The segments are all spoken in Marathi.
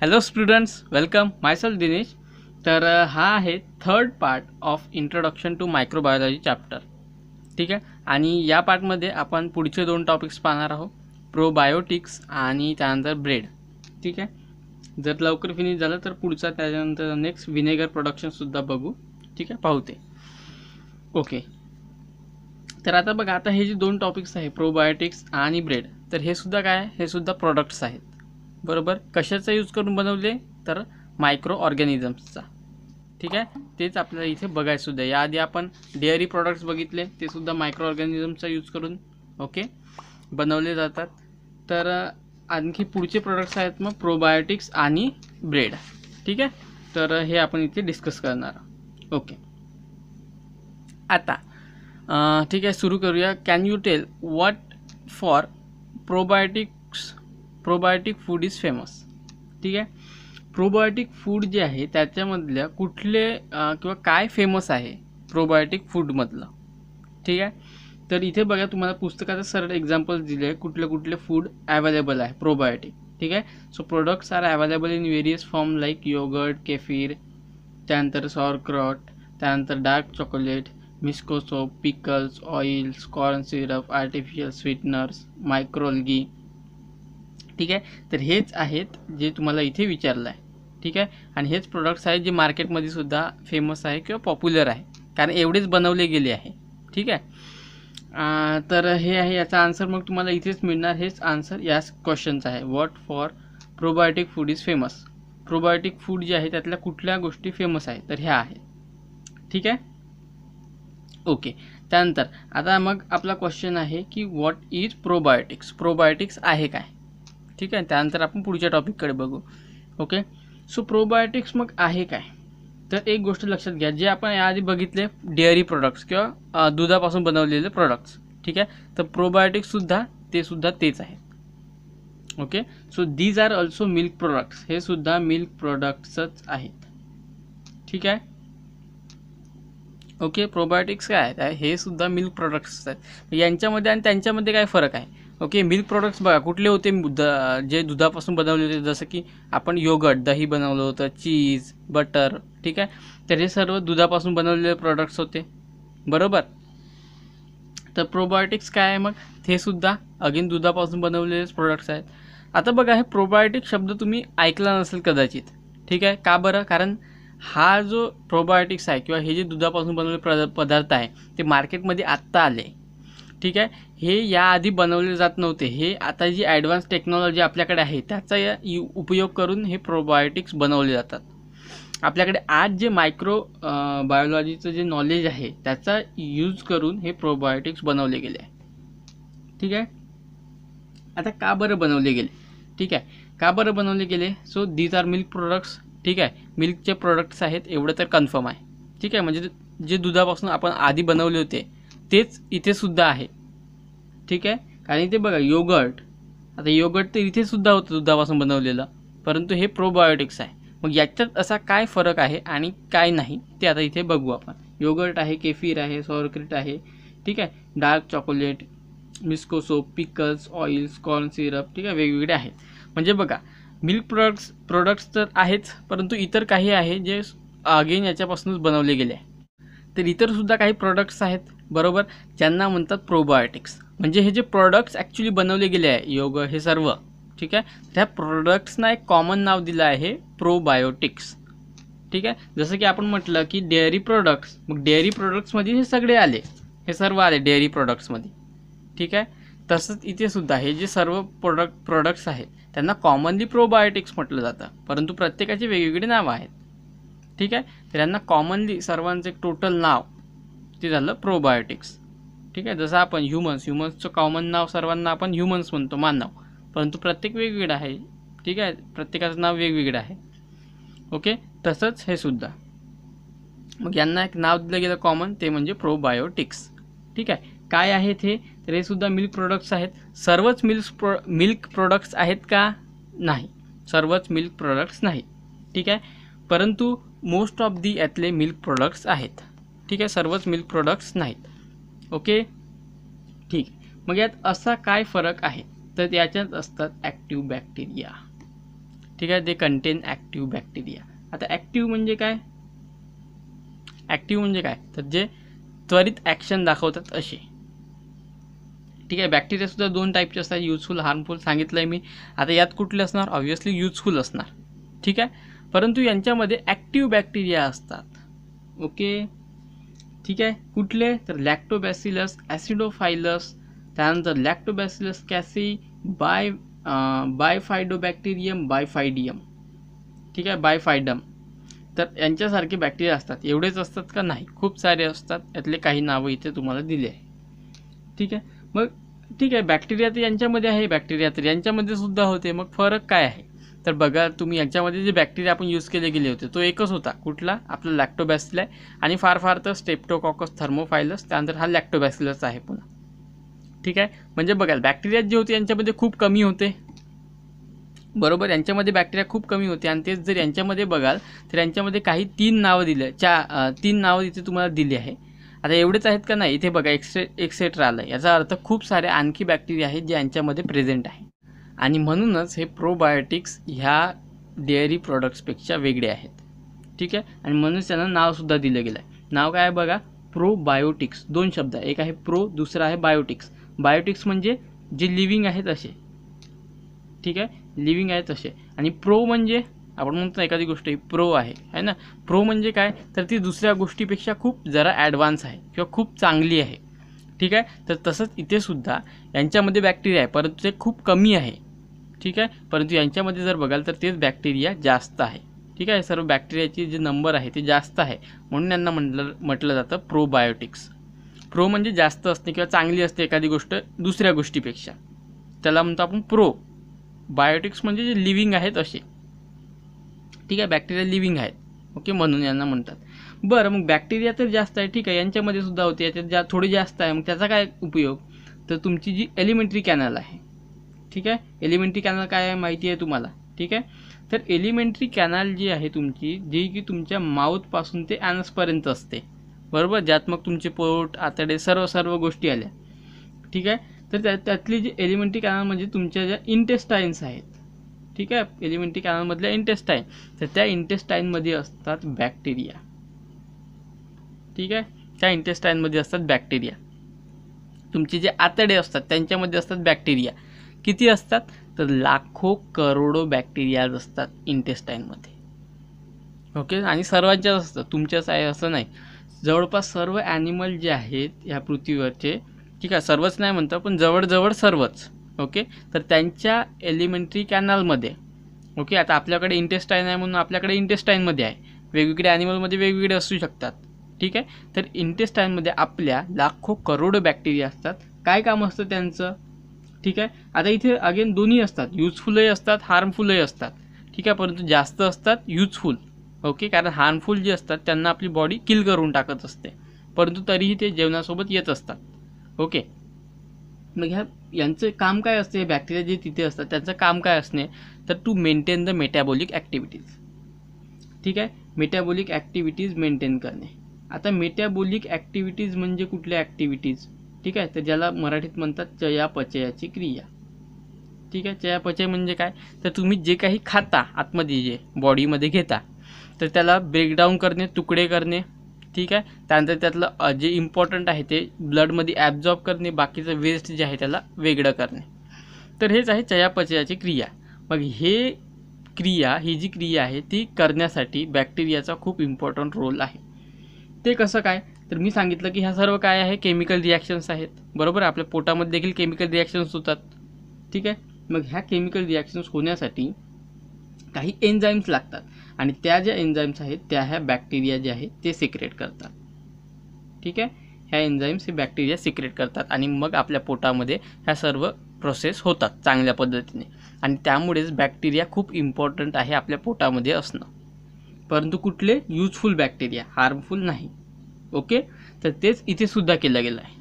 hello students welcome myself Dinesh तर हा आहे third part of introduction to microbiology chapter ठीक आहे आणि या पार्टमध्ये आपण पुढचे दोन टॉपिक्स पाहणार आहोत प्रोबायोटिक्स आणि त्यानंतर ब्रेड ठीक आहे जर लवकर फिनिश झालं तर पुढचा त्याच्यानंतर नेक्स्ट व्हिनेगर प्रोडक्शनसुद्धा बघू ठीक आहे पाहू ते ओके तर आता बघा आता हे जे दोन टॉपिक्स आहे प्रोबायोटिक्स आणि ब्रेड तर हे सुद्धा काय आहे हे सुद्धा प्रोडक्ट्स आहेत बरोबर कशाचा यूज करून बनवले तर मायक्रो ऑर्गॅनिझम्सचा ठीक आहे तेच आपल्याला इथे बघायसुद्धा याआधी आपण डेअरी प्रॉडक्ट्स बघितले ते सुद्धा मायक्रो ऑर्गॅनिझमचा यूज करून ओके बनवले जातात तर आणखी पुढचे प्रोडक्ट्स आहेत मग प्रोबायोटिक्स आणि ब्रेड ठीक आहे तर हे आपण इथे डिस्कस करणार ओके आता ठीक आहे सुरू करूया can you tell what for probiotic probiotic food is famous ठीक आहे प्रोबायोटिक फूड जे आहे त्याच्यामधल्या कुठले किंवा काय फेमस आहे प्रोबायोटिक फूडमधलं ठीक आहे तर इथे बघा तुम्हाला पुस्तकाचं सरळ एक्झाम्पल्स दिले आहे कुठले कुठले फूड ॲवेलेबल आहे प्रोबायोटिक ठीक आहे so products are available in various form like yoghurt kefir त्यानंतर सॉरक्रॉट त्यानंतर dark chocolate miso soup pickles oils corn syrup artificial sweeteners microalgae ठीक आहे तर हेच आहेत जे तुम्हाला इथे विचारलं आहे ठीक आहे आणि हेच प्रोडक्ट्स आहेत जे मार्केटमध्ये सुद्धा फेमस आहे किंवा पॉप्युलर आहे कारण एवढेच बनवले गेले आहे ठीक आहे तर हे आहे याचा आन्सर मग तुम्हाला इथेच मिळणार हेच आन्सर याच क्वेश्चनचं आहे what for probiotic food is famous probiotic food जे आहे त्यातल्या कुठल्या गोष्टी फेमस आहे तर ह्या आहे ठीक आहे ओके त्यानंतर आता मग आपला क्वेश्चन आहे की वॉट इज प्रोबायोटिक्स प्रोबायोटिक्स आहे काय ठीक आहे त्यानंतर आपण पुढच्या टॉपिककडे बघू ओके सो प्रोबायोटिक्स मग आहे काय तर एक गोष्ट लक्षात घ्या जे आपण याआधी बघितले डेअरी प्रोडक्ट्स किंवा दुधापासून बनवलेले प्रोडक्ट्स ठीक आहे तर प्रोबायोटिक्ससुद्धा ते सुद्धा तेच आहेत okay so these are also milk products हे सुद्धा मिल्क प्रोडक्ट्सच आहेत ठीक आहे ओके प्रोबायोटिक्स काय आहेत हे सुद्धा मिल्क प्रोडक्ट्स आहेत यांच्यामध्ये आणि त्यांच्यामध्ये काय फरक आहे ओके मिल्क प्रोडक्ट्स बघा कुठले होते जे दुधापासून बनवले होते जसं की आपण योगट दही बनवलं होतं चीज बटर ठीक आहे तर हे सर्व दुधापासून बनवलेले प्रोडक्ट्स होते बरोबर तर प्रोबायोटिक्स काय आहे मग हे सुद्धा अगेन दुधापासून बनवलेले प्रोडक्ट्स आहेत आता बघा हे प्रोबायोटिक शब्द तुम्ही ऐकला नसेल कदाचित ठीक आहे का बरं कारण हा जो प्रोबायोटिक्स आहे किंवा हे जे दुधापासून बनवलेले पदार्थ आहे ते मार्केटमध्ये आत्ता आले ठीक आहे हे याआधी बनवले जात नव्हते हे आता जी ॲडव्हान्स टेक्नॉलॉजी आपल्याकडे आहे त्याचा या उपयोग करून हे प्रोबायोटिक्स बनवले जातात आपल्याकडे आज जे मायक्रो बायोलॉजीचं जे नॉलेज आहे त्याचा यूज करून हे प्रोबायोटिक्स बनवले गेले ठीक आहे आता का बरं बनवले गेले ठीक आहे का बरं बनवले गेले so these are milk products ठीक आहे मिल्कचे प्रोडक्ट्स आहेत एवढं तर कन्फर्म आहे ठीक आहे म्हणजे जे दुधापासून आपण आधी बनवले होते तेच इथेसुद्धा आहे ठीक आहे आणि ते बघा योगर्ट आता योगर्ट तर इथेसुद्धा होतं दुधापासून बनवलेलं परंतु हे प्रोबायोटिक्स आहे मग याच्यात असा काय फरक आहे आणि काय नाही ते आता इथे बघू आपण योगर्ट आहे केफीर आहे सॉरक्रीट आहे ठीक आहे dark chocolate miso soup pickles oils corn syrup ठीक आहे वेगवेगळे आहेत म्हणजे बघा मिल्क प्रोडक्ट्स प्रोडक्ट्स तर आहेच परंतु इतर काही आहे जे अगेन याच्यापासूनच बनवले गेले आहे तर इतरसुद्धा काही प्रोडक्ट्स आहेत बरोबर ज्यांना म्हणतात प्रोबायोटिक्स म्हणजे हे जे प्रोडक्ट्स ॲक्च्युली बनवले गेले आहे योग हे सर्व ठीक आहे त्या प्रोडक्ट्सना एक कॉमन नाव दिलं आहे प्रोबायोटिक्स ठीक आहे जसं की आपण म्हटलं की डेअरी प्रोडक्ट्स मग डेअरी प्रोडक्ट्समध्ये हे सगळे आले हे सर्व आले डेअरी प्रोडक्ट्समध्ये ठीक आहे तसंच इथे सुद्धा हे जे सर्व प्रोडक्ट प्रोडक्ट्स आहेत त्यांना कॉमनली प्रोबायोटिक्स म्हटलं जातं परंतु प्रत्येकाचे वेगवेगळे नावं आहेत ठीक आहे तर यांना कॉमनली एक टोटल नाव ते झालं प्रोबायोटिक्स ठीक आहे जसं आपण ह्युमन्स ह्युमन्सचं कॉमन नाव सर्वांना आपण ह्युमन्स म्हणतो मानव परंतु प्रत्येक वेगवेगळं आहे ठीक आहे प्रत्येकाचं नाव वेगवेगळं आहे ओके तसंच हे सुद्धा मग यांना एक नाव दिलं गेलं कॉमन ते म्हणजे प्रोबायोटिक्स ठीक आहे काय आहेत हे तर हे सुद्धा मिल्क प्रोडक्ट्स आहेत सर्वच मिल्क प्रो मिल्क प्रोडक्ट्स आहेत का नाही सर्वच मिल्क प्रोडक्ट्स नाही ठीक आहे परंतु मोस्ट ऑफ दी यातले मिल्क प्रोडक्ट्स आहेत ठीक आहे सर्वच मिल्क प्रोडक्ट्स नाहीत ओके ठीक मग यात असा काय फरक आहे तर याच्यात असतात ॲक्टिव्ह बॅक्टेरिया ठीक आहे दे कंटेन ॲक्टिव्ह बॅक्टेरिया आता ॲक्टिव्ह म्हणजे काय ॲक्टिव्ह म्हणजे काय तर जे त्वरित ॲक्शन दाखवतात असे ठीक आहे बॅक्टेरियासुद्धा दोन टाईपचे असतात युजफुल हार्मफुल सांगितलं आहे मी आता यात कुठले असणार ऑब्व्हियसली युजफुल असणार ठीक आहे परंतु यांच्यामध्ये ॲक्टिव्ह बॅक्टेरिया असतात ओके ठीक आहे कुठले तर लॅक्टोबॅसिलस ॲसिडोफायलस त्यानंतर lactobacillus casei bi bifidobacterium bifidium ठीक आहे बायफायडम तर यांच्यासारखे बॅक्टेरिया असतात एवढेच असतात का नाही खूप सारे असतात यातले काही नावं इथे तुम्हाला दिले आहे ठीक आहे मग ठीक आहे बॅक्टेरिया तर यांच्यामध्ये आहे बॅक्टेरिया तर यांच्यामध्ये सुद्धा होते मग फरक काय आहे तर बघा तुम्ही याच्यामध्ये जे बॅक्टेरिया आपण यूज केले गेले होते तो एकच होता कुठला आपला लॅक्टोबॅसिल आहे आणि फार फार तर स्टेप्टोकॉकस थर्मोफायलस त्यानंतर हा लॅक्टोबॅसिलस आहे पुन्हा ठीक आहे म्हणजे बघा बॅक्टेरिया जे होते यांच्यामध्ये खूप कमी होते बरोबर यांच्यामध्ये बॅक्टेरिया खूप कमी होते आणि तेच जर यांच्यामध्ये बघाल तर यांच्यामध्ये काही तीन नावं दिलं चा तीन नावं इथे तुम्हाला दिली आहे आता एवढेच आहेत का नाही इथे बघा एक्से एक्सेट्रा आलं याचा अर्थ खूप सारे आणखी बॅक्टेरिया आहेत जे यांच्यामध्ये प्रेझेंट आहे आणि म्हणूनच हे प्रोबायोटिक्स ह्या डेअरी प्रॉडक्ट्सपेक्षा वेगळे आहेत ठीक आहे आणि म्हणूनच त्यांना नावसुद्धा दिलं गेलं आहे नाव काय आहे बघा प्रोबायोटिक्स दोन शब्द आहे एक आहे प्रो दुसरा आहे बायोटिक्स बायोटिक्स म्हणजे जे लिव्हिंग आहेत असे ठीक आहे लिव्हिंग आहेत असे आणि प्रो म्हणजे आपण म्हणतो एखादी गोष्ट ही प्रो आहे है ना प्रो म्हणजे काय तर ती दुसऱ्या गोष्टीपेक्षा खूप जरा ॲडव्हान्स आहे किंवा खूप चांगली आहे ठीक आहे तर तसंच इथेसुद्धा यांच्यामध्ये बॅक्टेरिया आहे परंतु ते खूप कमी आहे ठीक आहे परंतु यांच्यामध्ये जर बघाल तर तेच बॅक्टेरिया जास्त आहे ठीक आहे सर्व बॅक्टेरियाची जे नंबर आहे ते जास्त आहे म्हणून यांना म्हटलं म्हटलं जातं प्रोबायोटिक्स प्रो म्हणजे जास्त असते किंवा चांगली असते एखादी गोष्ट दुसऱ्या गोष्टीपेक्षा त्याला म्हणतो आपण प्रो बायोटिक्स म्हणजे जे लिव्हिंग आहेत असे ठीक आहे बॅक्टेरिया लिव्हिंग आहेत ओके म्हणून यांना म्हणतात बरं मग बॅक्टेरिया तर जास्त आहे ठीक आहे यांच्यामध्ये सुद्धा होते याच्यात जा थोडी जास्त आहे मग त्याचा काय उपयोग तर तुमची जी एलिमेंटरी कॅनल आहे ठीक आहे एलिमेंटरी कॅनल काय आहे माहिती आहे तुम्हाला ठीक आहे तर एलिमेंटरी कॅनल जी आहे तुमची जी की तुमच्या माऊथपासून ते ॲनसपर्यंत असते बरोबर ज्यात मग तुमचे पोट आतडे सर्व सर्व गोष्टी आल्या ठीक आहे तर त्या त्यातली जी एलिमेंटरी कॅनल म्हणजे तुमच्या ज्या इंटेस्टाईन्स आहेत ठीक आहे एलिमेंटरी कॅनलमधल्या इंटेस्टाईन तर त्या इंटेस्टाईनमध्ये असतात बॅक्टेरिया ठीक आहे त्या इंटेस्टाईनमध्ये असतात बॅक्टेरिया तुमचे जे आतडे असतात त्यांच्यामध्ये असतात बॅक्टेरिया किती असतात तर लाखो करोडो बॅक्टेरियाज असतात इंटेस्टाईनमध्ये ओके आणि जास्त असतं तुमच्याच आहे असं नाही जवळपास सर्व ॲनिमल जे आहेत ह्या पृथ्वीवरचे ठीक आहे सर्वच नाही म्हणतात पण जवळजवळ सर्वच ओके तर त्यांच्या एलिमेंटरी कॅनलमध्ये ओके आता आपल्याकडे इंटेस्टाईन आहे म्हणून आपल्याकडे इंटेस्टाईनमध्ये आहे वेगवेगळे ॲनिमलमध्ये वेगवेगळे असू शकतात ठीक आहे तर इंटेस्टाईनमध्ये आपल्या लाखो करोडो बॅक्टेरिया असतात काय काम असतं त्यांचं ठीक आहे आता इथे अगेन दोन्ही असतात युजफुलही असतात हार्मफुलही असतात ठीक आहे परंतु जास्त असतात युजफुल ओके कारण हार्मफुल जे असतात त्यांना आपली बॉडी किल करून टाकत असते परंतु तरीही ते जेवणासोबत येत असतात ओके मग ह्या यांचं काम काय असते बॅक्टेरिया जे तिथे असतात त्यांचं काम काय असणे तर to maintain the metabolic activities ठीक आहे मेटॅबॉलिक ॲक्टिव्हिटीज मेंटेन करणे आता मेटॅबॉलिक ॲक्टिव्हिटीज म्हणजे कुठल्या ॲक्टिव्हिटीज ठीक आहे तर ज्याला मराठीत म्हणतात चयापचयाची क्रिया ठीक आहे चयापचय म्हणजे काय तर तुम्ही जे काही खाता आतमध्ये जे बॉडीमध्ये घेता तर त्याला ब्रेकडाऊन करणे तुकडे करणे ठीक आहे त्यानंतर त्यातलं जे इम्पॉर्टंट आहे ते ब्लडमध्ये ॲब्झॉर्ब करणे बाकीचं वेस्ट जे आहे त्याला वेगळं करणे तर हेच आहे चयापचयाची क्रिया मग हे क्रिया ही जी क्रिया आहे ती करण्यासाठी बॅक्टेरियाचा खूप इम्पॉर्टंट रोल आहे ते कसं काय तर मी सांगितलं की ह्या सर्व काय आहे केमिकल रिॲक्शन्स आहेत बरोबर आपल्या पोटामध्ये देखील केमिकल रिॲक्शन्स होतात ठीक आहे मग ह्या केमिकल रिॲक्शन्स होण्यासाठी काही एन्झाईम्स लागतात आणि त्या ज्या एन्झाईम्स आहेत त्या ह्या बॅक्टेरिया जे आहेत ते सिक्रेट करतात ठीक आहे ह्या एन्झाईम्स हे बॅक्टेरिया सिक्रेट करतात आणि मग आपल्या पोटामध्ये ह्या सर्व प्रोसेस होतात चांगल्या पद्धतीने आणि त्यामुळेच बॅक्टेरिया खूप इम्पॉर्टंट आहे आपल्या पोटामध्ये असणं परंतु कुठले यूजफुल बॅक्टेरिया हार्मफुल नाही ओके तर तेच इथे सुद्धा केलं गेलं आहे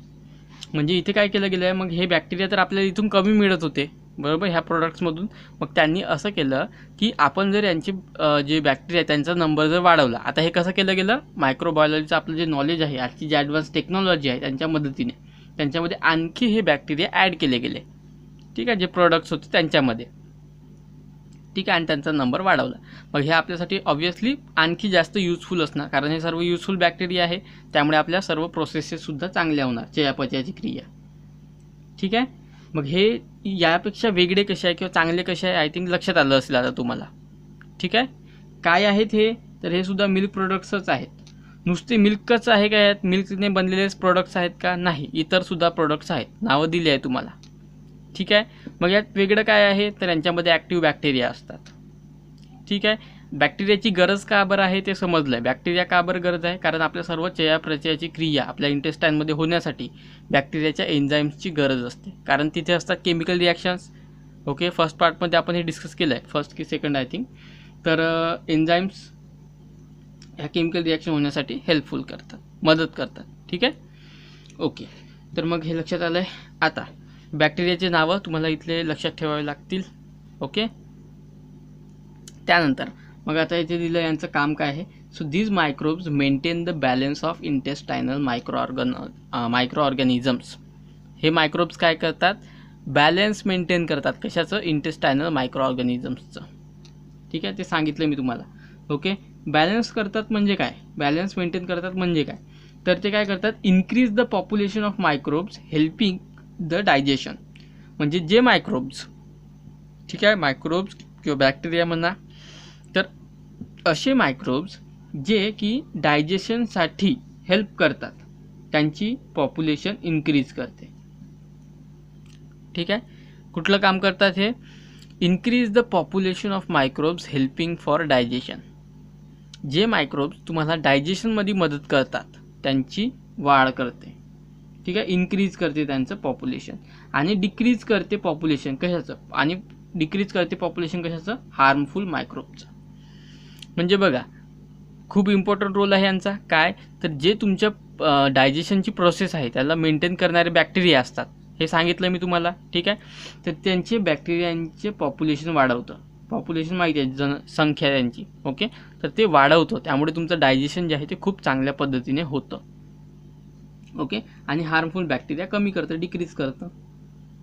म्हणजे इथे काय केलं गेलं आहे मग हे बॅक्टेरिया तर आपल्याला इथून कमी मिळत होते बरोबर ह्या प्रॉडक्ट्समधून मग त्यांनी असं केलं की आपण जर यांची जे बॅक्टेरिया त्यांचा नंबर जर वाढवला आता हे कसं केलं गेलं मायक्रोबायोलॉजीचं आपलं जे नॉलेज आहे आजची जी ॲडव्हान्स टेक्नॉलॉजी आहे त्यांच्या मदतीने त्यांच्यामध्ये आणखी हे बॅक्टेरिया ॲड केले गेले ठीक आहे जे प्रोडक्ट्स होते त्यांच्यामध्ये ठीक आहे आणि त्यांचा नंबर वाढवला मग हे आपल्यासाठी ऑब्व्हियसली आणखी जास्त युजफुल असणार कारण हे सर्व युजफुल बॅक्टेरिया आहे त्यामुळे आपल्या सर्व प्रोसेसेससुद्धा चांगल्या होणार चयापचयाची क्रिया ठीक आहे मग हे यापेक्षा वेगळे कसे आहे किंवा चांगले कसे आहे आय थिंक लक्षात आलं असेल आता तुम्हाला ठीक आहे काय आहेत हे तर हे सुद्धा मिल्क प्रोडक्ट्सच आहेत नुसते मिल्कच आहे काय यात मिल्कने बनलेलेच प्रोडक्ट्स आहेत का नाही इतर सुद्धा प्रोडक्ट्स आहेत नावं दिली आहे तुम्हाला ठीक आहे मग यात वेगळं काय आहे तर यांच्यामध्ये ॲक्टिव्ह बॅक्टेरिया असतात ठीक आहे बॅक्टेरियाची गरज का बरं आहे ते समजलं आहे बॅक्टेरिया का बरं गरज आहे कारण आपल्या सर्व चयाप्रचयाची क्रिया आपल्या इंटेस्टाईनमध्ये होण्यासाठी बॅक्टेरियाच्या एन्झाईम्सची गरज असते कारण तिथे असतात केमिकल रिॲक्शन्स ओके फर्स्ट पार्टमध्ये आपण हे डिस्कस केलं आहे फर्स्ट की सेकंड आय थिंक तर एन्झाईम्स ह्या केमिकल रिॲक्शन होण्यासाठी हेल्पफुल करतात मदत करतात ठीक आहे ओके तर मग हे लक्षात आलं आहे आता बॅक्टेरियाचे नावं तुम्हाला इथले लक्षात ठेवावे लागतील ओके त्यानंतर मग आता इथे दिलं यांचं काम काय आहे so these microbes maintain the balance of intestinal micro organ micro organisms हे मायक्रोब्स काय करतात बॅलन्स मेंटेन करतात कशाचं इंटेस्टायनल मायक्रो ऑर्गॅनिझम्सचं ठीक आहे ते सांगितलं मी तुम्हाला ओके बॅलन्स करतात म्हणजे काय बॅलन्स मेंटेन करतात म्हणजे काय तर ते काय करतात increase the population of microbes helping the digestion म्हणजे जे मायक्रोब्स ठीक आहे मायक्रोब्स किंवा बॅक्टेरिया म्हणा तर असे मायक्रोब्स जे की डायजेशनसाठी हेल्प करतात त्यांची पॉप्युलेशन इन्क्रीज करते ठीक आहे कुठलं काम करतात हे increase the population of microbes helping for digestion जे मायक्रोब्स तुम्हाला डायजेशनमध्ये मदत करतात त्यांची वाढ करते ठीक आहे इन्क्रीज करते त्यांचं पॉप्युलेशन आणि डिक्रीज करते पॉप्युलेशन कशाचं आणि डिक्रीज करते पॉप्युलेशन कशाचं हार्मफुल मायक्रोबचं म्हणजे बघा खूप इम्पॉर्टंट रोल आहे यांचा काय तर जे तुमच्या डायजेशनची प्रोसेस आहे त्याला मेंटेन करणारे बॅक्टेरिया असतात हे सांगितलं मी तुम्हाला ठीक आहे तर त्यांचे बॅक्टेरियांचे पॉप्युलेशन वाढवतं पॉप्युलेशन माहिती आहे जन संख्या त्यांची ओके तर ते वाढवतं त्यामुळे तुमचं डायजेशन जे आहे ते खूप चांगल्या पद्धतीने होतं ओके आणि हार्मफुल बॅक्टेरिया कमी करतं डिक्रीज करतं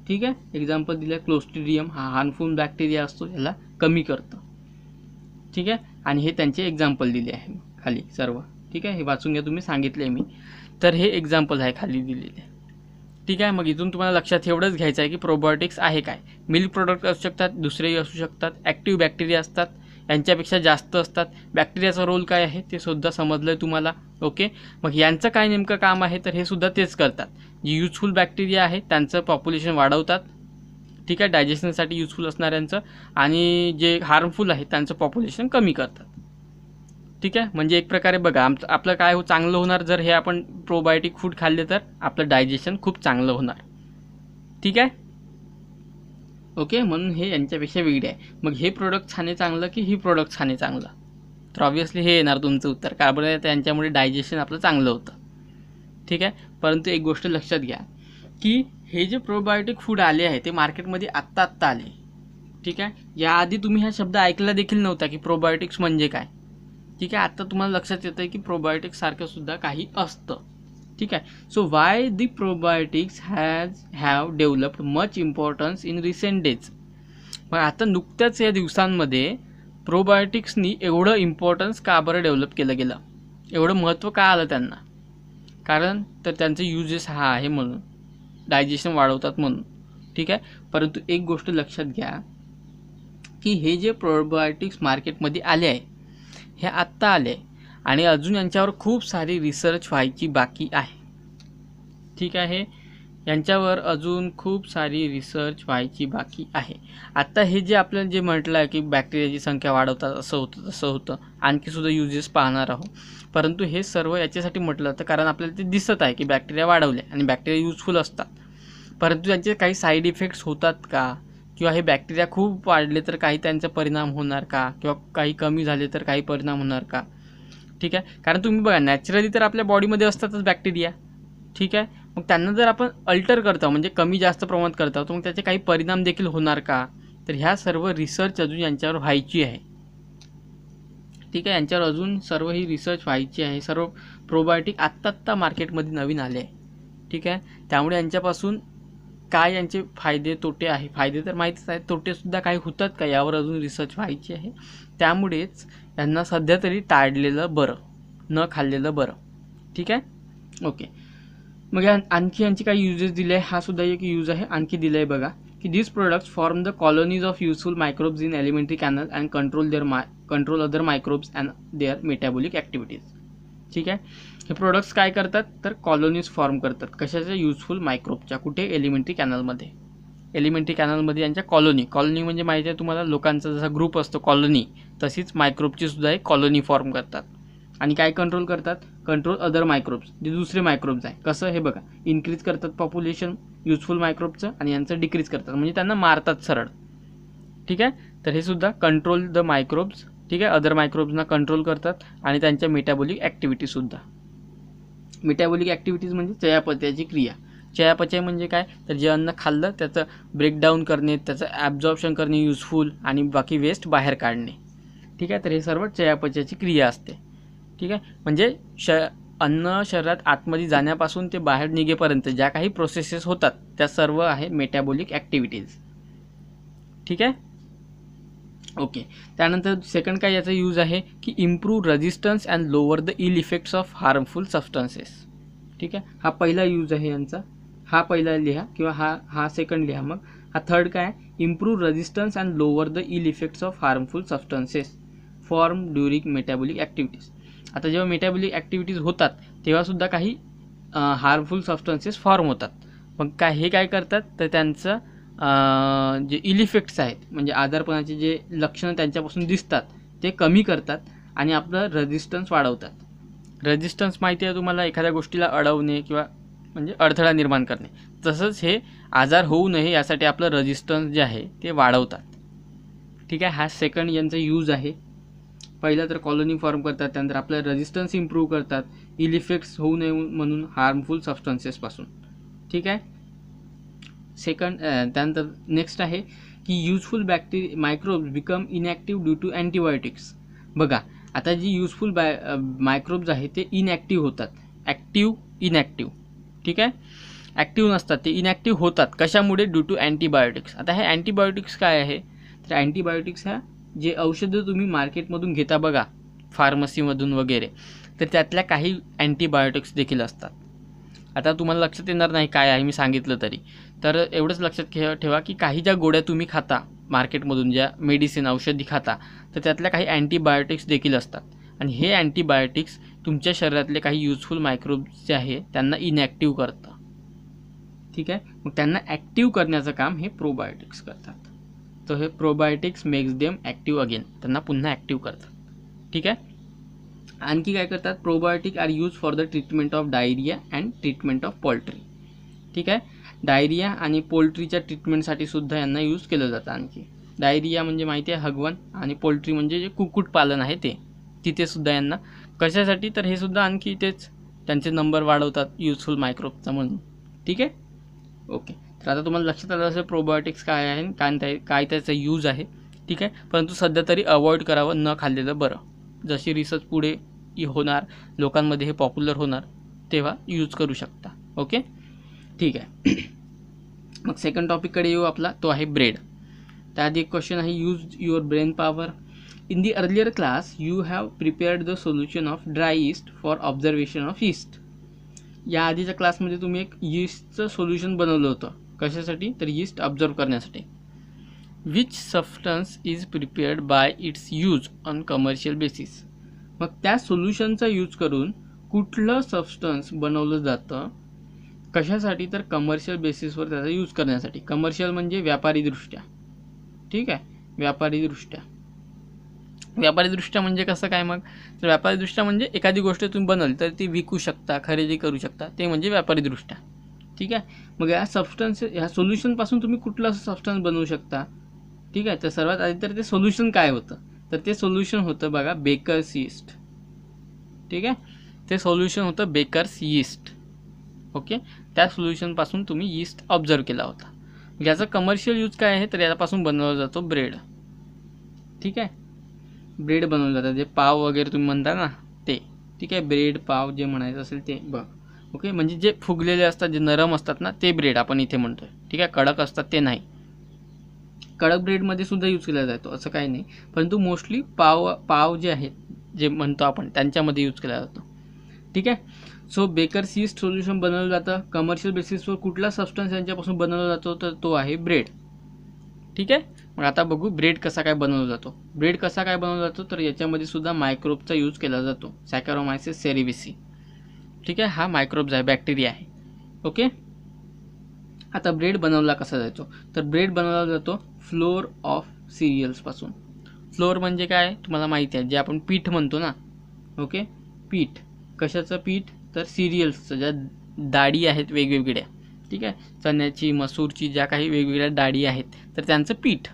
ठीक आहे एक्झाम्पल दिलं क्लोस्टिडियम हा हार्मफुल बॅक्टेरिया असतो याला कमी करतं ठीक आहे आणि हे त्यांचे एक्झाम्पल दिले आहे खाली सर्व ठीक आहे हे वाचून घ्या तुम्ही सांगितले मी तर हे एक्झाम्पल आहे खाली दिलेले ठीक आहे मग इथून तुम्हाला लक्षात एवढंच घ्यायचं आहे की प्रोबायोटिक्स आहे काय मिल्क प्रोडक्ट असू शकतात दुसरेही असू शकतात ॲक्टिव्ह बॅक्टेरिया असतात यांच्यापेक्षा जास्त असतात बॅक्टेरियाचा रोल काय आहे ते सुद्धा समजलं आहे तुम्हाला ओके मग यांचं काय नेमकं काम आहे तर हे सुद्धा तेच करतात जे युजफुल बॅक्टेरिया आहे त्यांचं पॉप्युलेशन वाढवतात ठीक आहे डायजेशनसाठी युजफुल असणाऱ्यांचं आणि जे हार्मफुल आहे त्यांचं पॉप्युलेशन कमी करतात ठीक आहे म्हणजे एक प्रकारे बघा आमचं आपलं काय हो चांगलं होणार जर हे आपण प्रोबायोटिक फूड खाल्ले तर आपलं डायजेशन खूप चांगलं होणार ठीक आहे ओके म्हणून हे यांच्यापेक्षा वेगळे आहे मग हे प्रोडक्ट खाणे चांगलं की ही प्रोडक्ट खाणे चांगलं तर ऑब्व्हियसली हे येणार तुमचं उत्तर कार्बन यांच्यामुळे डायजेशन आपलं चांगलं होतं ठीक आहे परंतु एक गोष्ट लक्षात घ्या की हे जे प्रोबायोटिक फूड आले आहे ते मार्केटमध्ये आत्ता आत्ता आले ठीक आहे याआधी तुम्ही हा शब्द ऐकला देखील नव्हता की प्रोबायोटिक्स म्हणजे काय ठीक आहे आत्ता तुम्हाला लक्षात येतं आहे की प्रोबायोटिक्ससारखं सुद्धा काही असतं ठीक आहे so why the probiotics has have developed much importance in recent days मग आता नुकत्याच या दिवसांमध्ये प्रोबायोटिक्सनी एवढं इम्पॉर्टन्स का बरं डेव्हलप केलं गेलं एवढं महत्त्व का आलं त्यांना कारण तर त्यांचे युजेस हा आहे म्हणून डायजेशन वाढवतात म्हणून ठीक आहे परंतु एक गोष्ट लक्षात घ्या की हे जे प्रोबायोटिक्स मार्केटमध्ये आले आहे हे आत्ता आले आहे आणि अजून यांच्यावर खूप सारी रिसर्च व्हायची बाकी आहे ठीक आहे यांच्यावर अजून खूप सारी रिसर्च व्हायची बाकी आहे आत्ता हे जे आपल्याला जे म्हटलं आहे की बॅक्टेरियाची संख्या वाढवतात असं होतं तसं होतं आणखीसुद्धा युजेस पाहणार आहोत परंतु हे सर्व याच्यासाठी म्हटलं जातं कारण आपल्याला ते दिसत आहे की बॅक्टेरिया वाढवले आणि बॅक्टेरिया युजफुल असतात परंतु यांचे काही साईड इफेक्ट्स होतात का किंवा हे बॅक्टेरिया खूप वाढले तर काही त्यांचा परिणाम होणार का किंवा काही कमी झाले तर काही परिणाम होणार का ठीक आहे कारण तुम्ही बघा नॅचरली तर आपल्या बॉडीमध्ये असतातच बॅक्टेरिया ठीक आहे मग त्यांना जर आपण अल्टर करतो म्हणजे कमी जास्त प्रमाणात करतो तर मग त्याचे काही परिणाम देखील होणार का तर ह्या सर्व रिसर्च अजून यांच्यावर व्हायची आहे ठीक आहे यांच्यावर अजून सर्व ही रिसर्च व्हायची आहे सर्व प्रोबायोटिक आत्ता आत्ता मार्केटमध्ये नवीन आले आहे ठीक आहे त्यामुळे यांच्यापासून काय यांचे फायदे तोटे आहे फायदे तर माहितीच आहेत तोटेसुद्धा काही होतात का यावर अजून रिसर्च व्हायची आहे त्यामुळेच यांना सध्या तरी टाळलेलं बरं न खाल्लेलं बरं ठीक आहे ओके मग या आणखी यांचे काही युजेस दिले आहे हा सुद्धा एक यूज आहे आणखी दिलं आहे बघा की this products form the colonies of useful microbes in alimentary canal and control their my control other microbes and their metabolic activities ठीक आहे हे प्रोडक्ट्स काय करतात तर कॉलोनीज फॉर्म करतात कशाच्या युजफुल मायक्रोबच्या कुठे एलिमेंटरी कॅनलमध्ये एलिमेंटरी कॅनलमध्ये यांच्या कॉलोनी कॉलोनी म्हणजे माहिती आहे तुम्हाला लोकांचा जसा ग्रुप असतो कॉलोनी तशीच मायक्रोबची सुद्धा एक कॉलोनी फॉर्म करतात आणि काय कंट्रोल करतात कंट्रोल अदर मायक्रोब्स जे दुसरे मायक्रोब्स आहे कसं हे बघा इन्क्रीज करतात पॉप्युलेशन युजफुल मायक्रोबचं आणि यांचं डिक्रीज करतात म्हणजे त्यांना मारतात सरळ ठीक आहे तर हे सुद्धा कंट्रोल द मायक्रोब्स ठीक आहे अदर मायक्रोब्सना कंट्रोल करतात आणि त्यांच्या मेटाबॉलिक ॲक्टिव्हिटीसुद्धा मेटॅबॉलिक ॲक्टिव्हिटीज म्हणजे चयापचयाची क्रिया चयापचय म्हणजे काय तर जे अन्न खाल्लं त्याचं ब्रेकडाऊन करणे त्याचं ॲब्झॉर्प्शन करणे युजफुल आणि बाकी वेस्ट बाहेर काढणे ठीक आहे तर हे सर्व चयापचयाची क्रिया असते ठीक आहे म्हणजे श अन्न शरीरात आतमध्ये जाण्यापासून ते बाहेर निघेपर्यंत ज्या काही प्रोसेसेस होतात त्या सर्व आहे मेटॅबोलिक ॲक्टिव्हिटीज ठीक आहे ओके त्यानंतर सेकंड काय याचा यूज आहे की improve resistance and lower the ill effects of harmful substances ठीक आहे हा पहिला यूज आहे यांचा हा पहिला लिहा किंवा हा हा सेकंड लिहा मग हा थर्ड काय improve resistance and lower the ill effects of harmful substances form during metabolic activities आता जेव्हा मेटॅबॉलिक ॲक्टिव्हिटीज होतात तेव्हासुद्धा काही हार्मफुल सबस्टन्सेस फॉर्म होतात मग काय हे काय करतात तर त्यांचं जे इल इफेक्ट्स आहेत म्हणजे आजारपणाचे जे लक्षणं त्यांच्यापासून दिसतात ते कमी करतात आणि आपलं रजिस्टन्स वाढवतात रेजिस्टन्स माहिती आहे तुम्हाला एखाद्या गोष्टीला अडवणे किंवा म्हणजे अडथळा निर्माण करणे तसंच हे आजार होऊ नये यासाठी आपलं रजिस्टन्स जे आहे ते वाढवतात ठीक आहे हा सेकंड यांचा यूज आहे पहिला तर कॉलोनी फॉर्म करतात त्यानंतर आपलं रजिस्टन्स इम्प्रूव्ह करतात इल इफेक्ट्स होऊ नये म्हणून हार्मफुल सबस्टन्सेसपासून ठीक आहे सेकंड त्यानंतर नेक्स्ट आहे की useful bacteria microbes become inactive due to antibiotics बघा आता जी युजफुल बाय मायक्रोब्स आहे ते इनॅक्टिव्ह होतात ॲक्टिव इनॅक्टिव्ह ठीक आहे ॲक्टिव्ह नसतात ते इनॅक्टिव्ह होतात कशामुळे ड्यू टू अँटीबायोटिक्स आता हे अँटीबायोटिक्स काय आहे तर अँटीबायोटिक्स ह्या जे औषधं तुम्ही मार्केटमधून घेता बघा फार्मसीमधून वगैरे तर त्यातल्या काही अँटीबायोटिक्स देखील असतात आता तुम्हाला लक्षात येणार नाही काय आहे मी सांगितलं तरी तर एवढंच लक्षात घे ठेवा की काही ज्या गोळ्या तुम्ही खाता मार्केटमधून ज्या मेडिसिन औषधी खाता तर त्यातल्या काही अँटीबायोटिक्स देखील असतात आणि हे अँटीबायोटिक्स तुमच्या शरीरातले काही युजफुल मायक्रोब्स जे आहे त्यांना इनॲक्टिव्ह करतं ठीक आहे मग त्यांना ॲक्टिव्ह करण्याचं काम हे प्रोबायोटिक्स करतात तर हे probiotics makes them active again त्यांना पुन्हा ॲक्टिव्ह करतात ठीक आहे आणखी काय करतात probiotic are use for the treatment of diarrhoea and treatment of poultry ठीक आहे डायरिया आणि पोल्ट्रीच्या ट्रीटमेंटसाठी सुद्धा यांना यूज केलं जातं आणखी डायरिया म्हणजे माहिती आहे हगवन आणि पोल्ट्री म्हणजे जे कुक्कुटपालन आहे ते तिथेसुद्धा यांना कशासाठी तर हे सुद्धा आणखी तेच त्यांचे नंबर वाढवतात यूजफुल मायक्रोबचा म्हणून ठीक आहे ओके तर आता तुम्हाला लक्षात आलं असेल प्रोबायोटिक्स काय आहे काय त्या काय त्याचा यूज आहे ठीक आहे परंतु सध्या तरी अवॉइड करावं न खाल्लेलं बरं जशी रिसर्च पुढे होणार लोकांमध्ये हे पॉप्युलर होणार तेव्हा यूज करू शकता ओके ठीक आहे मग सेकंड टॉपिककडे येऊ आपला तो आहे ब्रेड त्याआधी एक क्वेश्चन आहे use your brain power in the earlier class you have prepared the solution of dry yeast for observation of yeast या आधीच्या क्लासमध्ये तुम्ही एक यीस्टचं सोल्युशन बनवलं होतं कशासाठी तर यीस्ट ऑब्झर्व करण्यासाठी which substance is prepared by its use on commercial basis मग त्या सोल्युशनचा यूज करून कुठलं सबस्टन्स बनवलं जातं कशासाठी तर कमर्शियल बेसिसवर त्याचा यूज करण्यासाठी कमर्शियल म्हणजे व्यापारीदृष्ट्या ठीक आहे व्यापारीदृष्ट्या व्यापारीदृष्ट्या म्हणजे कसं काय मग तर व्यापारीदृष्ट्या म्हणजे एखादी गोष्ट तुम्ही बनल तर ती विकू शकता खरेदी करू शकता ते म्हणजे व्यापारीदृष्ट्या ठीक आहे मग या सबस्टन्स ह्या सोल्युशनपासून तुम्ही कुठलं असं सबस्टन्स बनवू शकता ठीक आहे तर सर्वात आधी तर ते सोल्युशन काय होतं तर ते सोल्युशन होतं बघा बेकर्स यीस्ट ठीक आहे ते सोल्युशन होतं बेकर्स यीस्ट ओके त्या सोल्युशनपासून तुम्ही यीस्ट ऑब्झर्व केला होता ज्याचा कमर्शियल यूज काय आहे तर यापासून बनवला जातो ब्रेड ठीक आहे ब्रेड बनवलं जातं जे पाव वगैरे तुम्ही म्हणता ना ते ठीक आहे ब्रेड पाव जे म्हणायचं असेल ते बघ ओके म्हणजे जे फुगलेले असतात जे नरम असतात ना ते ब्रेड आपण इथे म्हणतो आहे ठीक आहे कडक असतात ते नाही कडक ब्रेडमध्ये सुद्धा यूज केला जातो असं काही नाही परंतु मोस्टली पाव पाव जे आहेत जे म्हणतो आपण त्यांच्यामध्ये यूज केला जातो ठीक आहे सो बेकर सीस्ट सोल्युशन बनवलं जातं कमर्शियल बेसिसवर कुठला सबस्टन्स यांच्यापासून बनवला जातो तर तो आहे ब्रेड ठीक आहे मग आता बघू ब्रेड कसा काय बनवला जातो ब्रेड कसा काय बनवला जातो तर याच्यामध्ये सुद्धा मायक्रोबचा यूज केला जातो सॅकॅरोमायसिस सेरिविसी ठीक आहे हा मायक्रोब्स आहे बॅक्टेरिया आहे ओके आता ब्रेड बनवला कसा जायचो तर ब्रेड बनवला जातो फ्लोअर ऑफ सिरियल्सपासून फ्लोअर म्हणजे काय तुम्हाला माहिती आहे जे आपण पीठ म्हणतो ना ओके पीठ कशाचं पीठ तर सिरियल्सचं ज्या डाळी आहेत वेगवेगळ्या ठीक आहे चण्याची मसूरची ज्या काही वेगवेगळ्या डाळी आहेत तर त्यांचं पीठ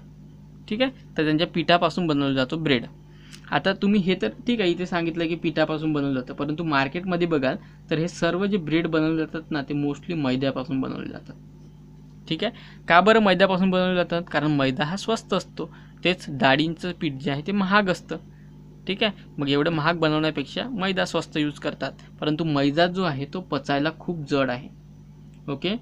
ठीक आहे तर त्यांच्या पिठापासून बनवला जातो ब्रेड आता तुम्ही हे तर ठीक आहे इथे सांगितलं की पिठापासून बनवलं जातं परंतु मार्केटमध्ये बघाल तर हे सर्व जे ब्रेड बनवले जातात ना ते मोस्टली मैद्यापासून बनवले जातात ठीक आहे का बरं मैद्यापासून बनवले जातात कारण मैदा हा स्वस्त असतो तेच डाळींचं पीठ जे आहे ते महाग असतं ठीक आहे मग एवढं महाग बनवण्यापेक्षा मैदा स्वस्त यूज करतात परंतु मैदा जो आहे तो पचायला खूप जड आहे ओके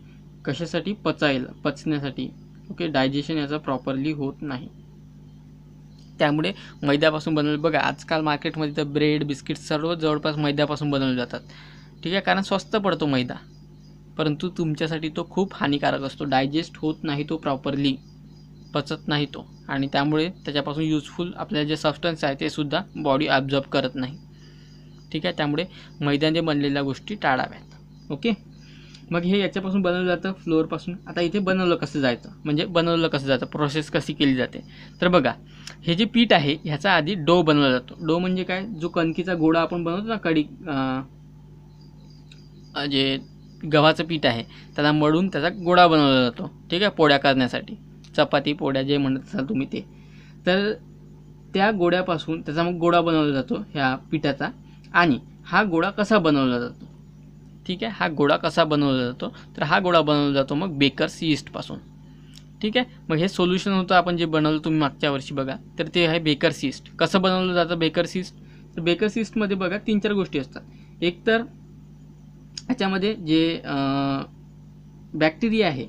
कशासाठी पचायला पचण्यासाठी ओके डायजेशन याचा प्रॉपरली होत नाही त्यामुळे मैद्यापासून बनवले बघा आजकाल मार्केटमध्ये तर ब्रेड बिस्किट सर्व जवळपास मैद्यापासून बनवले जातात ठीक आहे कारण स्वस्त पडतो मैदा परंतु तुमच्यासाठी तो खूप हानिकारक असतो डायजेस्ट होत नाही तो प्रॉपरली पचत नाही तो आणि त्यामुळे त्याच्यापासून युजफुल आपल्याला जे सबस्टन्स आहे ते सुद्धा बॉडी ॲब्झॉर्ब करत नाही ठीक आहे त्यामुळे मैद्याने बनलेल्या गोष्टी टाळाव्यात ओके मग हे याच्यापासून बनवलं जातं फ्लोअरपासून आता इथे बनवलं कसं जायचं म्हणजे बनवलं कसं जातं प्रोसेस कशी केली जाते तर बघा हे जे पीठ आहे ह्याचा आधी डो बनवला जातो डो म्हणजे काय जो कणकीचा गोळा आपण बनवतो ना कडी जे गव्हाचं पीठ आहे त्याला मळून त्याचा गोळा बनवला जातो ठीक आहे पोळ्या करण्यासाठी चपाती पोळ्या जे म्हणत असाल तुम्ही ते तर त्या गोड्यापासून त्याचा मग गोडा बनवला जातो ह्या पिठाचा आणि हा गोडा कसा बनवला जातो ठीक आहे हा गोडा कसा बनवला जातो तर हा गोडा बनवला जातो मग बेकर्स ईस्टपासून ठीक आहे मग हे सोल्युशन होतं आपण जे बनवलं तुम्ही मागच्या वर्षी बघा तर ते आहे बेकर्स यीस्ट कसं बनवलं जातं बेकर्स यीस्ट तर बेकर्स इस्टमध्ये बघा तीन चार गोष्टी असतात एक तर ह्याच्यामध्ये जे बॅक्टेरिया आहे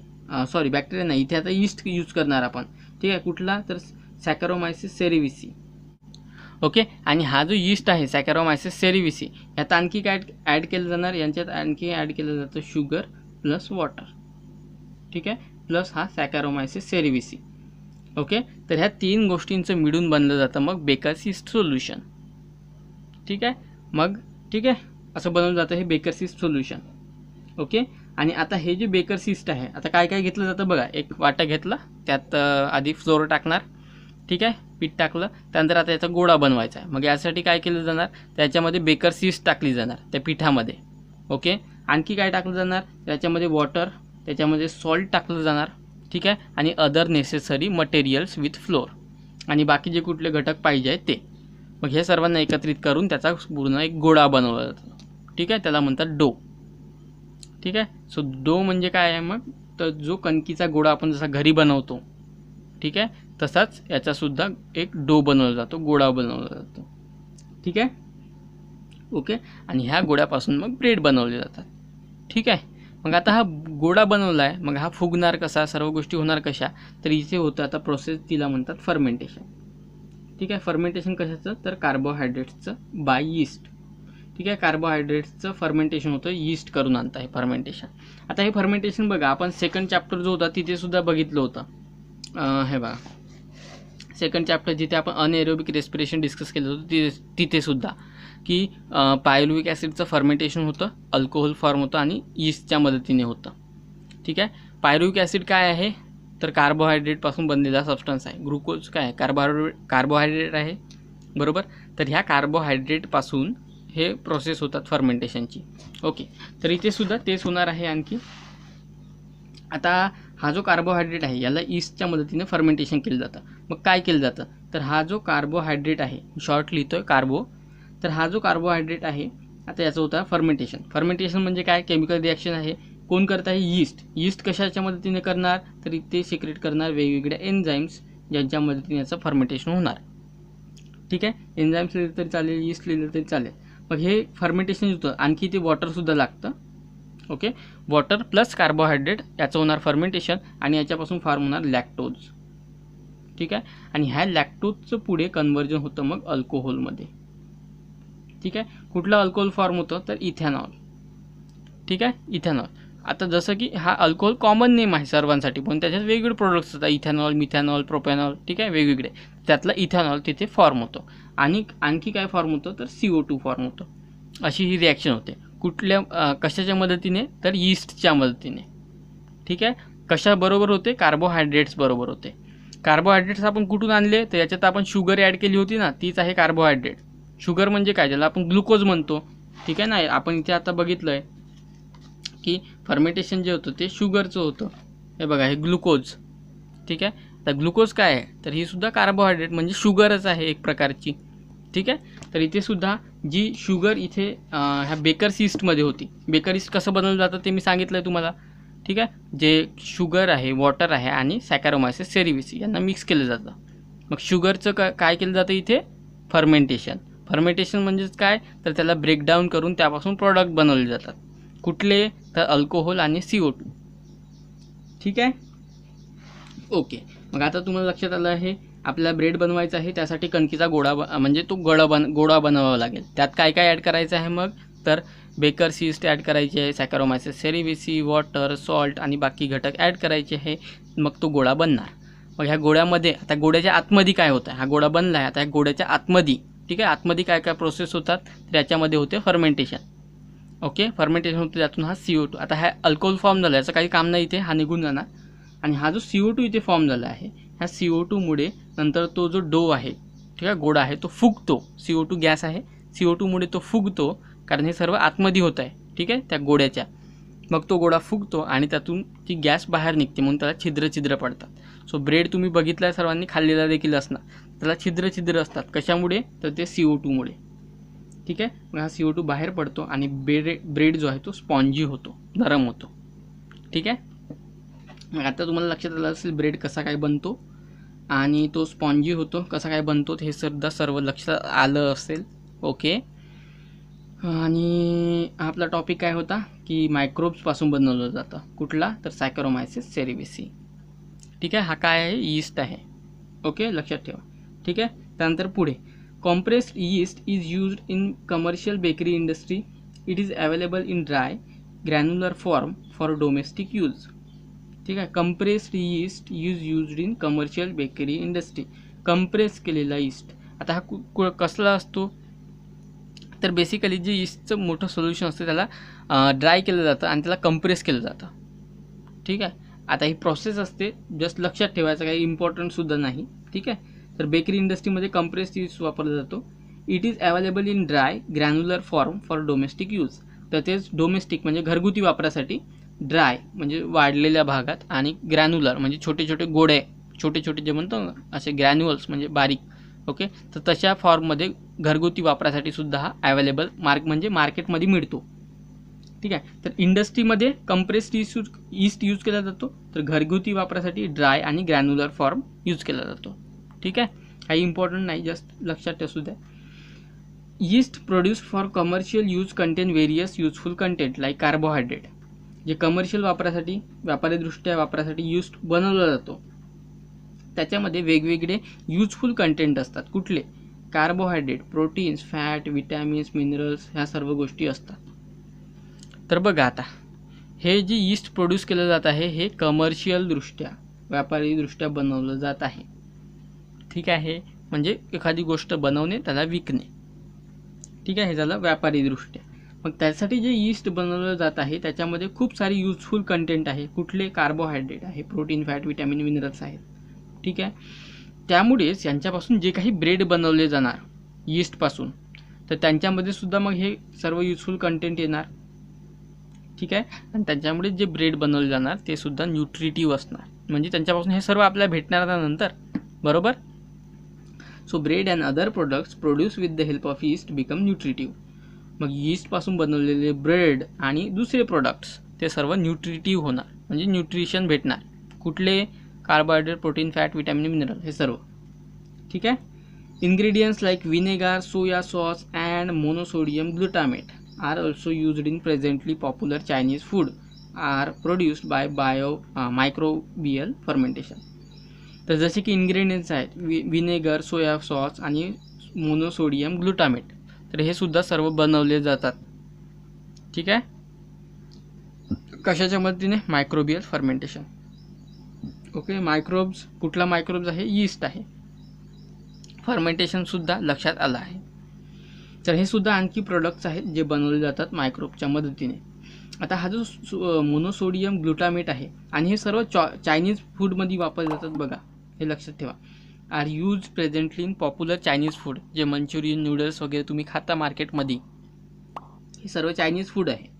सॉरी बॅक्टेरिया नाही इथे आता यीस्ट यूज करणार आपण ठीक आहे कुठला तर सॅकरोमायसिस सेरिविसी ओके आणि हा जो यीस्ट आहे सॅकॅरोमायसिस सेरिविसी ह्यात आणखी काय ॲड केलं जाणार यांच्यात आणखी ॲड केलं जातं शुगर प्लस वॉटर ठीक आहे प्लस हा सॅकॅरोमायसिस सेरिविसी ओके तर ह्या तीन गोष्टींचं मिळून बनलं जातं मग ईस्ट सोल्युशन ठीक आहे मग ठीक आहे असं बनवलं जातं हे बेकरसिस्ट सोल्युशन ओके आणि आता हे जे बेकर सिस्ट आहे आता काय काय घेतलं जातं बघा एक वाटा घेतला त्यात आधी फ्लोर टाकणार ठीक आहे पीठ टाकलं त्यानंतर आता याचा गोळा बनवायचा आहे मग यासाठी काय केलं जाणार त्याच्यामध्ये बेकर सिस्ट टाकली जाणार त्या पिठामध्ये ओके आणखी काय टाकलं जाणार त्याच्यामध्ये वॉटर त्याच्यामध्ये सॉल्ट टाकलं जाणार ठीक आहे आणि other necessary materials with flour आणि बाकी जे कुठले घटक पाहिजे आहेत ते मग हे सर्वांना एकत्रित करून त्याचा पूर्ण एक गोळा बनवला जातो ठीक आहे त्याला म्हणतात डो ठीक आहे सो दो म्हणजे काय आहे मग तर जो कणकीचा गोळा आपण जसा घरी बनवतो ठीक आहे तसाच याचासुद्धा एक डो बनवला जातो गोळा बनवला जातो ठीक आहे ओके आणि ह्या गोळ्यापासून मग ब्रेड बनवले जातात ठीक आहे मग आता हा गोळा बनवला आहे मग हा फुगणार कसा सर्व गोष्टी होणार कशा तर इथे होतं आता प्रोसेस तिला म्हणतात फर्मेंटेशन ठीक आहे फर्मेंटेशन कशाचं तर कार्बोहायड्रेट्सचं बाय ईस्ट ठीक आहे कार्बोहायड्रेट्सचं फर्मेंटेशन होतं यीस्ट करून आणतं हे फर्मेंटेशन आता हे फर्मेंटेशन बघा आपण सेकंड चॅप्टर जो होता तिथे बघितलं होतं हे बघा सेकंड चॅप्टर जिथे आपण अनएरोबिक रेस्पिरेशन डिस्कस केलं होतं तिथे तिथेसुद्धा की पायलुविक ॲसिडचं फर्मेंटेशन होतं अल्कोहोल फॉर्म होतं आणि यीस्टच्या मदतीने होतं ठीक आहे पायरुविक ॲसिड काय आहे तर कार्बोहायड्रेटपासून बनलेला सबस्टन्स आहे ग्लुकोज काय आहे कार्बोहायड्रेट कार्बोहायड्रेट आहे बरोबर तर ह्या कार्बोहायड्रेटपासून हे प्रोसेस होतात फर्मेंटेशनची ओके तर इथे सुद्धा तेच होणार आहे आणखी आता हा जो कार्बोहायड्रेट आहे याला ईस्टच्या मदतीने फर्मेंटेशन केलं जातं मग काय केलं जातं तर हा जो कार्बोहायड्रेट आहे शॉर्ट लिहितो आहे कार्बो तर हा जो कार्बोहायड्रेट आहे आता याचं होतं फर्मेंटेशन फर्मेंटेशन म्हणजे काय केमिकल रिॲक्शन आहे कोण करत आहे यीस्ट ईस्ट कशाच्या मदतीने करणार तर ते सिक्रेट करणार वेगवेगळ्या एन्झाईम्स ज्यांच्या मदतीने याचं फर्मेंटेशन होणार ठीक आहे एन्झाईम्स लिहिलं तरी चालेल ईस्ट लिहिलं तरी चालेल मग हे फर्मेंटेशन होतं आणखी ते वॉटरसुद्धा लागतं ओके वॉटर प्लस कार्बोहायड्रेट याचं होणार फर्मेंटेशन आणि याच्यापासून फार्म होणार लॅक्टोज ठीक आहे आणि ह्या लॅक्टोजचं पुढे कन्वर्जन होतं मग अल्कोहोलमध्ये ठीक आहे कुठलं अल्कोहोल फॉर्म होतं तर इथेनॉल ठीक आहे इथेनॉल आता जसं की हा अल्कोहोल कॉमन नेम आहे सर्वांसाठी पण त्याच्यात वेगवेगळे प्रोडक्ट्स असतात इथॅनॉल मिथॅनॉल प्रोपॅनॉल ठीक आहे वेगवेगळे त्यातला इथॅनॉल तिथे फॉर्म होतो आणि आणखी काय फॉर्म होतं तर सी ओ टू फॉर्म होतो अशी ही रिॲक्शन होते कुठल्या कशाच्या मदतीने तर यीस्टच्या मदतीने ठीक आहे कशाबरोबर होते कार्बोहायड्रेट्स बरोबर होते कार्बोहायड्रेट्स आपण कुठून आणले तर याच्यात आपण शुगर ॲड केली होती ना तीच आहे कार्बोहायड्रेट शुगर म्हणजे काय ज्याला आपण ग्लुकोज म्हणतो ठीक आहे ना आपण इथे आता बघितलं आहे की फर्मेंटेशन जे होतं ते शुगरचं होतं हे बघा हे ग्लुकोज ठीक आहे तर ग्लुकोज काय आहे तर ही सुद्धा कार्बोहायड्रेट म्हणजे शुगरच आहे एक प्रकारची ठीक आहे तर इथे सुद्धा जी शुगर इथे ह्या बेकर सिस्टमध्ये होती बेकर इस्ट कसं बनवलं जातं ते मी सांगितलं आहे तुम्हाला ठीक आहे जे शुगर आहे वॉटर आहे आणि सॅकॅरोमायसिस सेरिविस यांना मिक्स केलं जातं मग शुगरचं का काय केलं जातं इथे फर्मेंटेशन फर्मेंटेशन म्हणजेच काय तर त्याला ब्रेकडाऊन करून त्यापासून प्रॉडक्ट बनवले जातात कुठले तर अल्कोहोल आणि सी टू ठीक आहे ओके मग आता तुम्हाला लक्षात आलं आहे आपल्याला ब्रेड बनवायचं आहे त्यासाठी कणकीचा गोडा ब म्हणजे तो गोळा बन गोडा बनवावा लागेल त्यात काय काय ॲड करायचं आहे मग तर बेकर सीस्ट ॲड करायचे आहे सॅकरोमायसेस सेरिविसी वॉटर सॉल्ट आणि बाकी घटक ॲड करायचे आहे मग तो गोळा बनणार मग ह्या गोळ्यामध्ये आता गोड्याच्या आतमध्ये काय होतं हा गोळा बनला आहे आता ह्या गोड्याच्या आतमध्ये ठीक आहे आतमध्ये काय काय प्रोसेस होतात तर याच्यामध्ये होते फर्मेंटेशन ओके फर्मेंटेशन होतं त्यातून हा सी ओ टू आता हा अल्कोहोल फॉर्म झाला याचा काही काम नाही इथे हा निघून जाणार आणि हा जो सी ओ टू इथे फॉर्म झाला आहे ह्या सी ओ टूमुळे नंतर तो जो डो आहे ठीक आहे गोडा आहे तो फुगतो सी ओ टू गॅस आहे सी ओ टूमुळे तो फुगतो कारण हे सर्व आतमध्ये होत आहे ठीक आहे त्या गोड्याच्या मग तो गोडा फुगतो आणि त्यातून ती गॅस बाहेर निघते म्हणून त्याला छिद्र छिद्र पडतात सो ब्रेड तुम्ही बघितला सर्वांनी खाल्लेला देखील असणार त्याला छिद्र छिद्र असतात कशामुळे तर ते सी ओ टूमुळे ठीक आहे मग हा सी ओ टू बाहेर पडतो आणि ब्रेड ब्रेड जो आहे तो स्पॉन्जी होतो नरम होतो ठीक आहे मग आता तुम्हाला लक्षात आलं असेल ब्रेड कसा काय बनतो आणि तो स्पॉन्जी होतो कसा काय बनतो हे सुद्धा सर्व लक्षात आलं असेल ओके आणि आपला टॉपिक काय होता की मायक्रोब्सपासून बनवलं जातं कुठला तर सायक्रोमायसिस सेरिबिसी ठीक आहे हा काय आहे यीस्ट आहे ओके लक्षात ठेवा ठीक आहे त्यानंतर पुढे Compressed yeast is used in commercial bakery industry it is available in dry granular form for domestic use ठीक आहे compressed yeast use used in commercial bakery industry compress केलेला यीस्ट आता हा कु कसला असतो तर बेसिकली जे यीस्टचं मोठं सोल्युशन असतं त्याला ड्राय केलं जातं आणि त्याला कंप्रेस केलं जातं ठीक आहे आता ही प्रोसेस असते जस्ट लक्षात ठेवायचं काही इम्पॉर्टंटसुद्धा नाही ठीक आहे तर बेकरी इंडस्ट्रीमध्ये कंप्रेस चीज वापरला जातो it is available in dry granular form for domestic use तसेच डोमेस्टिक म्हणजे घरगुती वापरासाठी ड्राय म्हणजे वाढलेल्या भागात आणि ग्रॅन्युलर म्हणजे छोटे छोटे गोडे छोटे छोटे जे म्हणतो ना असे ग्रॅन्युअल्स म्हणजे बारीक ओके तर तशा फॉर्ममध्ये घरगुती वापरासाठी सुद्धा हा अवेलेबल मार्क म्हणजे मार्केटमध्ये मिळतो ठीक आहे तर इंडस्ट्रीमध्ये कंप्रेस्ड ईस्ट यूज केला जातो तर घरगुती वापरासाठी ड्राय आणि ग्रॅन्युलर फॉर्म यूज केला जातो ठीक आहे काही इम्पॉर्टंट नाही जस्ट लक्षात असू द्या yeast produce for commercial use contain various useful content like carbohydrate जे कमर्शियल वापरासाठी व्यापारीदृष्ट्या वापरासाठी यूज बनवला जातो त्याच्यामध्ये वेगवेगळे युजफुल कंटेंट असतात कुठले carbohydrate proteins fat vitamins minerals ह्या सर्व गोष्टी असतात तर बघा आता हे जे ईस्ट प्रोड्यूस केलं जात आहे हे कमर्शियलदृष्ट्या व्यापारीदृष्ट्या बनवलं जात आहे ठीक आहे म्हणजे एखादी गोष्ट बनवणे त्याला विकणे ठीक आहे झालं व्यापारी दृष्ट्या मग त्यासाठी जे यीस्ट बनवलं जात आहे त्याच्यामध्ये खूप सारे युजफुल कंटेंट आहे कुठले कार्बोहायड्रेट आहे प्रोटीन फॅट विटॅमिन मिनरल्स आहेत ठीक आहे त्यामुळेच यांच्यापासून जे काही ब्रेड बनवले जाणार ईस्टपासून तर त्यांच्यामध्ये सुद्धा मग हे सर्व युजफुल कंटेंट येणार ठीक आहे आणि त्यांच्यामुळे जे ब्रेड बनवले जाणार ते सुद्धा न्यूट्रिटिव्ह असणार म्हणजे त्यांच्यापासून हे सर्व आपल्याला भेटणार नंतर बरोबर so bread and other products produce with the help of yeast become nutritive मग यीस्टपासून बनवलेले ब्रेड आणि दुसरे प्रोडक्ट्स ते सर्व न्यूट्रिटिव्ह होणार म्हणजे न्यूट्रिशन भेटणार कुठले carbohydrate protein fat vitamin mineral हे सर्व ठीक आहे ingredients like vinegar soya sauce and monosodium glutamate are also used in presently popular Chinese food are produced by bio microbial fermentation तर जसे की इन्ग्रेडियंट्स आहेत वि विनेगर सोया सॉस आणि मोनोसोडियम ग्लुटामेट तर हे सुद्धा सर्व बनवले जातात ठीक आहे कशाच्या मदतीने मायक्रोबियल फर्मेंटेशन ओके मायक्रोब्स कुठला मायक्रोब्स आहे यीस्ट आहे फर्मेंटेशनसुद्धा लक्षात आलं आहे तर हे सुद्धा आणखी प्रोडक्ट्स आहेत जे बनवले जातात मायक्रोबच्या मदतीने आता हा जो मोनोसोडियम ग्लुटामेट आहे आणि हे सर्व चॉ चायनीज फूडमध्ये वापरले जातात बघा हे लक्षात ठेवा are use presently in popular Chinese food जे मंचुरियन नूडल्स वगैरे तुम्ही खाता मार्केटमध्ये हे सर्व चायनीज फूड आहे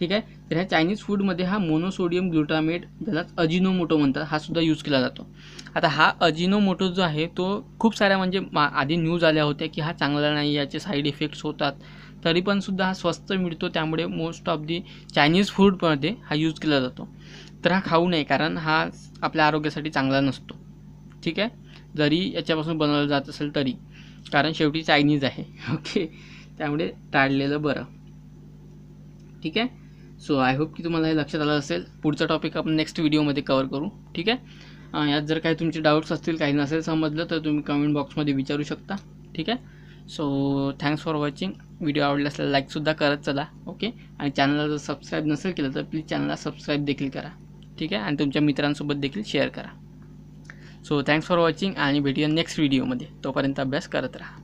ठीक आहे तर ह्या चायनीज फूडमध्ये हा मोनोसोडियम ग्लुटामेट ज्याला अजिनोमोटो म्हणतात हा सुद्धा यूज केला जातो आता हा अजिनोमोटो जो आहे तो खूप साऱ्या म्हणजे मा आधी न्यूज आल्या होत्या की हा चांगला नाही याचे साईड इफेक्ट्स होतात तरी पण सुद्धा हा स्वस्त मिळतो त्यामुळे मोस्ट ऑफ दी चायनीज फूडमध्ये हा यूज केला जातो तर हा खाऊ नये कारण हा आपल्या आरोग्यासाठी चांगला नसतो ठीक आहे जरी याच्यापासून बनवलं जात असेल तरी कारण शेवटी चायनीज आहे ओके त्यामुळे टाळलेलं बरं ठीक आहे सो आय होप की तुम्हाला हे लक्षात आलं असेल पुढचा टॉपिक आपण नेक्स्ट व्हिडिओमध्ये कवर करू ठीक आहे यात जर काही तुमचे डाऊट्स असतील काही नसेल समजलं तर तुम्ही कमेंट बॉक्समध्ये विचारू शकता ठीक आहे so thanks for watching video आवडला असल्यास लाईकसुद्धा करत चला ओके आणि चॅनलला जर सबस्क्राईब नसेल केलं तर प्लीज चॅनलला सबस्क्राईब देखील करा ठीक आहे आणि तुमच्या मित्रांसोबत देखील शेअर करा सो थँक्स फॉर वॉचिंग आणि भेटूया नेक्स्ट व्हिडिओमध्ये तोपर्यंत अभ्यास करत राहा